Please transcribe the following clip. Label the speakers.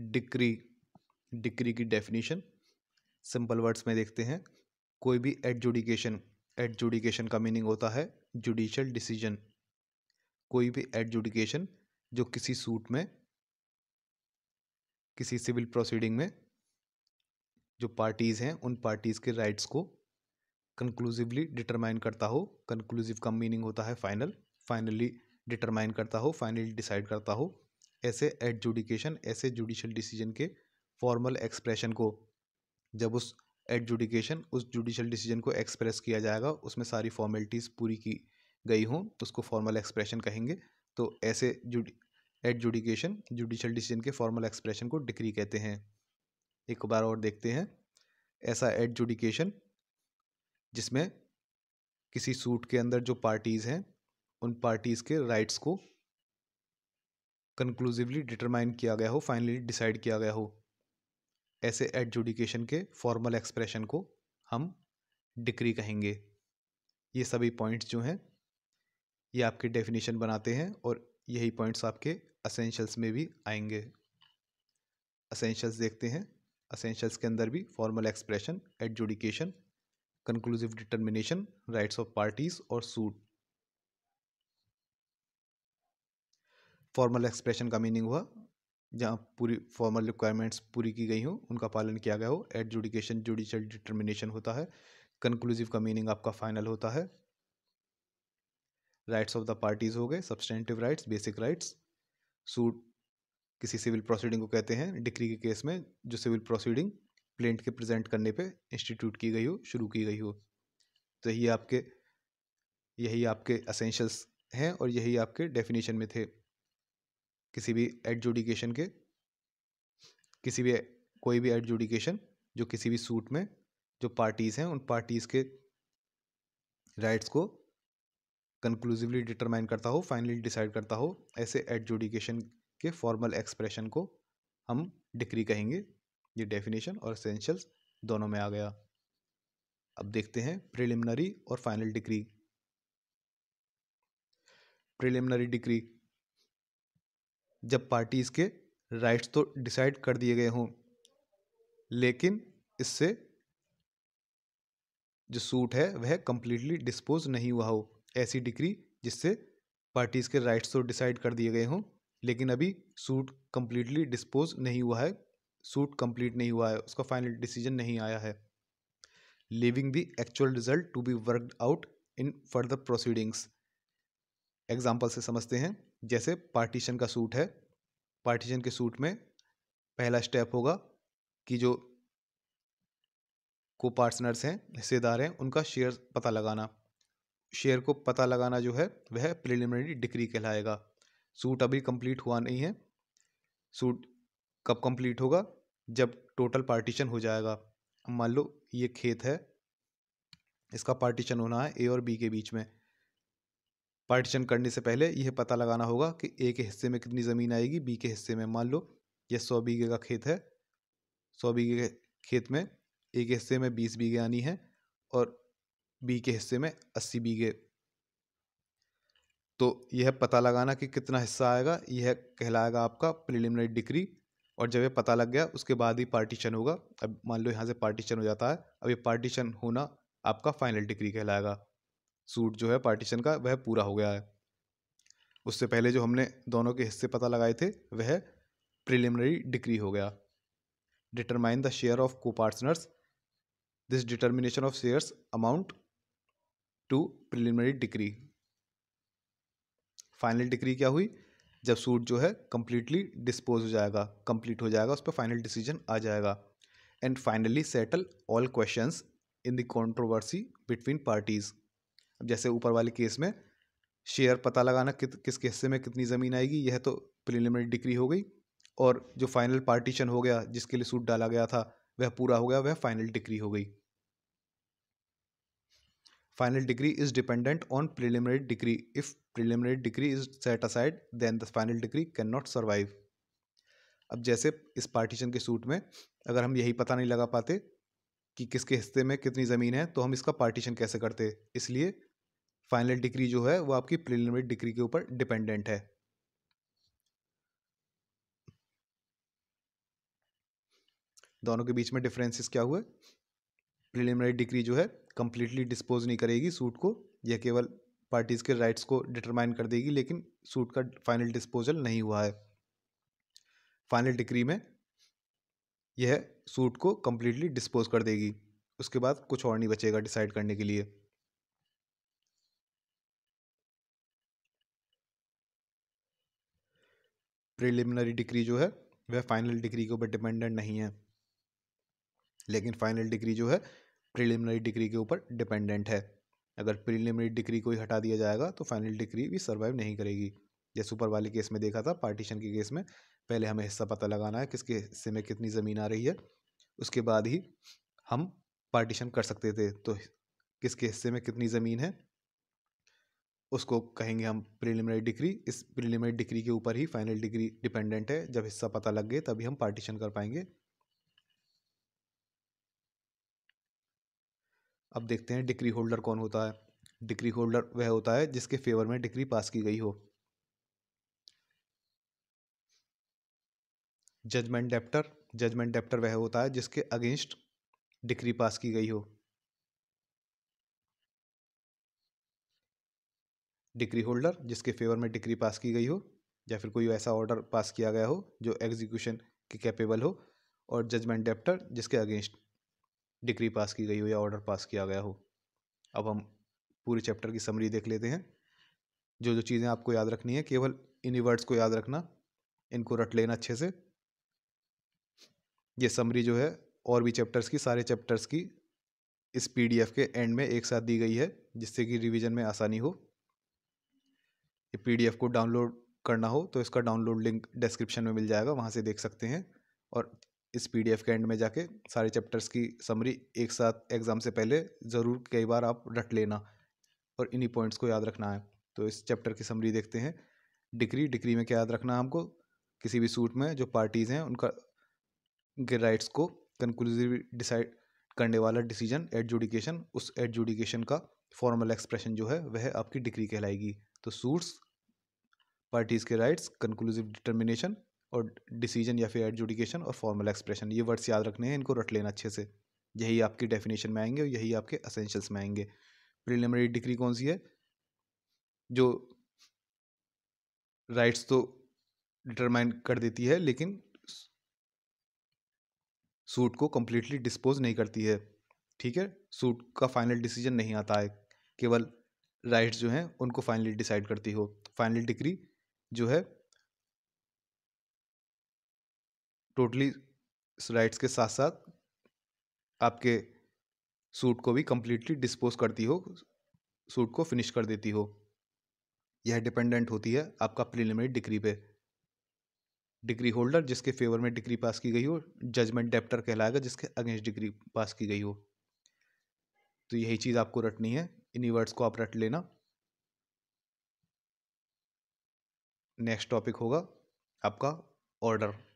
Speaker 1: decree decree की definition simple words में देखते हैं कोई भी एडजुडिकेशन एडजुडिकेशन का मीनिंग होता है जुडिशल डिसीजन कोई भी एडजुडिकेशन जो किसी सूट में किसी सिविल प्रोसीडिंग में जो पार्टीज़ हैं उन पार्टीज़ के राइट्स को कंक्लूसिवली डिटरमाइन करता हो कंक्लूसिव का मीनिंग होता है फाइनल फाइनली डिटरमाइन करता हो फाइनली डिसाइड करता हो ऐसे एडजुडिकेशन ऐसे जुडिशल डिसीजन के फॉर्मल एक्सप्रेशन को जब उस एडजुडिकेशन उस जुडिशल डिसीजन को एक्सप्रेस किया जाएगा उसमें सारी फॉर्मेलिटीज़ पूरी की गई हों तो उसको फॉर्मल एक्सप्रेशन कहेंगे तो ऐसे एडजुडिकेशन जुडिशल डिसीजन के फॉर्मल एक्सप्रेशन को डिक्री कहते हैं एक बार और देखते हैं ऐसा एडजुडिकेशन जिसमें किसी सूट के अंदर जो पार्टीज़ हैं उन पार्टीज़ के राइट्स को कंक्लूसिवली डिटरमाइन किया गया हो फाइनली डिसाइड किया गया हो ऐसे एडजुडिकेशन के फॉर्मल एक्सप्रेशन को हम डिक्री कहेंगे ये सभी पॉइंट्स जो हैं ये आपके डेफिनेशन बनाते हैं और यही पॉइंट्स आपके असेंशल्स में भी आएंगे असेंशल्स देखते हैं असेंशल्स के अंदर भी formal expression adjudication conclusive determination rights of parties और सूट फॉर्मल एक्सप्रेशन का मीनिंग हुआ जहाँ पूरी फॉर्मल रिक्वायरमेंट्स पूरी की गई हो उनका पालन किया गया हो एडजुडिकेशन जुडिशल डिटर्मिनेशन होता है कंक्लूसिव का मीनिंग आपका फाइनल होता है राइट्स ऑफ द पार्टीज हो गए substantive rights basic rights suit किसी सिविल प्रोसीडिंग को कहते हैं डिक्री के केस में जो सिविल प्रोसीडिंग प्लेंट के प्रेजेंट करने पे इंस्टीट्यूट की गई हो शुरू की गई हो तो यही आपके यही आपके असेंशल्स हैं और यही आपके डेफिनेशन में थे किसी भी एडजुडिकेशन के किसी भी कोई भी एडजुडिकेशन जो किसी भी सूट में जो पार्टीज़ हैं उन पार्टीज़ के राइट्स को कंक्लूसिवली डिटरमाइन करता हो फाइनली डिसाइड करता हो ऐसे एडजुडिकेशन के फॉर्मल एक्सप्रेशन को हम डिक्री कहेंगे ये डेफिनेशन और असेंशल्स दोनों में आ गया अब देखते हैं प्रिलिमिनरी और फाइनल डिक्री प्रिलिमिनरी डिक्री जब पार्टीज़ के राइट्स तो डिसाइड कर दिए गए हों लेकिन इससे जो सूट है वह कम्प्लीटली डिस्पोज नहीं हुआ हो ऐसी डिग्री जिससे पार्टीज़ के राइट्स तो डिसाइड कर दिए गए हों लेकिन अभी सूट कम्प्लीटली डिस्पोज नहीं हुआ है सूट कम्प्लीट नहीं हुआ है उसका फाइनल डिसीजन नहीं आया है leaving the actual result to be worked out in further proceedings example से समझते हैं जैसे पार्टीशन का सूट है पार्टीशन के सूट में पहला स्टेप होगा कि जो को पार्टनर्स हैं हिस्सेदार हैं उनका शेयर पता लगाना शेयर को पता लगाना जो है वह प्रिलिमिनरी डिक्री कहलाएगा सूट अभी कंप्लीट हुआ नहीं है सूट कब कंप्लीट होगा जब टोटल पार्टीशन हो जाएगा मान लो ये खेत है इसका पार्टीशन होना है ए और बी के बीच में पार्टीशन करने से पहले यह पता लगाना होगा कि ए के हिस्से में कितनी ज़मीन आएगी बी के हिस्से में मान लो यह सौ बीघे का खेत है सौ बीघे के खेत में ए के हिस्से में बीस बीघे आनी है और बी के हिस्से में अस्सी बीघे तो यह पता लगाना कि कितना हिस्सा आएगा यह कहलाएगा आपका प्रिलिमिनरी डिग्री और जब यह पता लग गया उसके बाद ही पार्टीशन होगा अब मान लो यहाँ से पार्टीशन हो जाता है अब ये पार्टीशन होना आपका फाइनल डिग्री कहलाएगा सूट जो है पार्टीशन का वह पूरा हो गया है उससे पहले जो हमने दोनों के हिस्से पता लगाए थे वह प्रिलिमिनरी डिक्री हो गया determine the share of copartners this determination of shares amount to preliminary decree final decree क्या हुई जब सूट जो है कम्प्लीटली डिस्पोज हो जाएगा कंप्लीट हो जाएगा उस पर फाइनल डिसीजन आ जाएगा and finally settle all questions in the controversy between parties अब जैसे ऊपर वाले केस में शेयर पता लगाना कि, किस हिस्से में कितनी ज़मीन आएगी यह तो प्रिलिमिनरी डिक्री हो गई और जो फाइनल पार्टीशन हो गया जिसके लिए सूट डाला गया था वह पूरा हो गया वह फाइनल डिक्री हो गई final degree is dependent on preliminary degree if preliminary degree is set aside then the final degree can not survive अब जैसे इस पार्टीशन के सूट में अगर हम यही पता नहीं लगा पाते कि किसके हिस्से में कितनी ज़मीन है तो हम इसका पार्टीशन कैसे करते इसलिए फाइनल डिग्री जो है वो आपकी प्रिलिमिनरी डिग्री के ऊपर डिपेंडेंट है दोनों के बीच में डिफरेंसेस क्या हुए प्रिलिमिनरी डिग्री जो है कंप्लीटली डिस्पोज नहीं करेगी सूट को यह केवल पार्टीज़ के राइट्स को डिटरमाइन कर देगी लेकिन सूट का फाइनल डिस्पोजल नहीं हुआ है फाइनल डिग्री में यह सूट को कम्प्लीटली डिस्पोज कर देगी उसके बाद कुछ और नहीं बचेगा डिसाइड करने के लिए प्रिलिमिनरी डिग्री जो है वह फाइनल डिग्री के ऊपर डिपेंडेंट नहीं है लेकिन फाइनल डिग्री जो है प्रिलिमिनरी डिग्री के ऊपर डिपेंडेंट है अगर प्रिलिमिनरी डिग्री को ही हटा दिया जाएगा तो फाइनल डिग्री भी सर्वाइव नहीं करेगी जैसे ऊपर वाले केस में देखा था पार्टीशन के केस में पहले हमें हिस्सा पता लगाना है किसके हिस्से में कितनी ज़मीन आ रही है उसके बाद ही हम पार्टीशन कर सकते थे तो किसके हिस्से में कितनी ज़मीन है उसको कहेंगे हम प्रिलिमिनरी डिग्री इस प्रिलिमिनरी डिग्री के ऊपर ही फाइनल डिग्री डिपेंडेंट है जब हिस्सा पता लग गए तभी हम पार्टीशन कर पाएंगे अब देखते हैं डिग्री होल्डर कौन होता है डिग्री होल्डर वह होता है जिसके फेवर में डिग्री पास की गई हो जजमेंट डेप्टर जजमेंट डेप्टर वह होता है जिसके अगेंस्ट डिग्री पास की गई हो डिग्री होल्डर जिसके फेवर में डिग्री पास की गई हो या फिर कोई ऐसा ऑर्डर पास किया गया हो जो एग्जीक्यूशन के कैपेबल हो और जजमेंट डेप्टर जिसके अगेंस्ट डिग्री पास की गई हो या ऑर्डर पास किया गया हो अब हम पूरे चैप्टर की समरी देख लेते हैं जो जो चीज़ें आपको याद रखनी है केवल इन्हीं वर्ड्स को याद रखना इनको रट लेना अच्छे से ये समरी जो है और भी चैप्टर्स की सारे चैप्टर्स की इस पीडीएफ के एंड में एक साथ दी गई है जिससे कि रिवीजन में आसानी हो ये पीडीएफ को डाउनलोड करना हो तो इसका डाउनलोड लिंक डिस्क्रिप्शन में मिल जाएगा वहाँ से देख सकते हैं और इस पीडीएफ के एंड में जाके सारे चैप्टर्स की समरी एक साथ एग्ज़ाम से पहले ज़रूर कई बार आप रट लेना और इन्हीं पॉइंट्स को याद रखना है तो इस चैप्टर की समरी देखते हैं डिग्री डिग्री में क्या याद रखना है हमको किसी भी सूट में जो पार्टीज़ हैं उनका के राइट्स को कंक्लूसिव डिसाइड करने वाला डिसीजन एडजुडिकेशन उस एडजुडिकेशन का फॉर्मल एक्सप्रेशन जो है वह आपकी डिग्री कहलाएगी तो सूट्स पार्टीज़ के राइट्स कंक्लूसिव डिटर्मिनेशन और डिसीजन या फिर एडजुडिकेशन और फॉर्मल एक्सप्रेशन ये वर्ड्स याद रखने हैं इनको रट लेना अच्छे से यही आपकी डेफिनेशन में आएंगे और यही आपके असेंशल्स में आएंगे प्रिलिमिनरी डिग्री कौन सी है जो राइट्स तो डिटरमाइन कर देती है लेकिन सूट को कम्प्लीटली डिस्पोज नहीं करती है ठीक है सूट का फाइनल डिसीजन नहीं आता है केवल राइट्स जो हैं उनको फाइनली डिसाइड करती हो फाइनल डिग्री जो है टोटली राइट्स के साथ साथ आपके सूट को भी कम्प्लीटली डिस्पोज करती हो सूट को फिनिश कर देती हो यह डिपेंडेंट होती है आपका प्रिलिमिनरी डिग्री पे डिग्री होल्डर जिसके फेवर में डिग्री पास की गई हो जजमेंट डेप्टर कहलाएगा जिसके अगेंस्ट डिग्री पास की गई हो तो यही चीज़ आपको रटनी है इन्हीं वर्ड्स को आप रट लेना नेक्स्ट टॉपिक होगा आपका ऑर्डर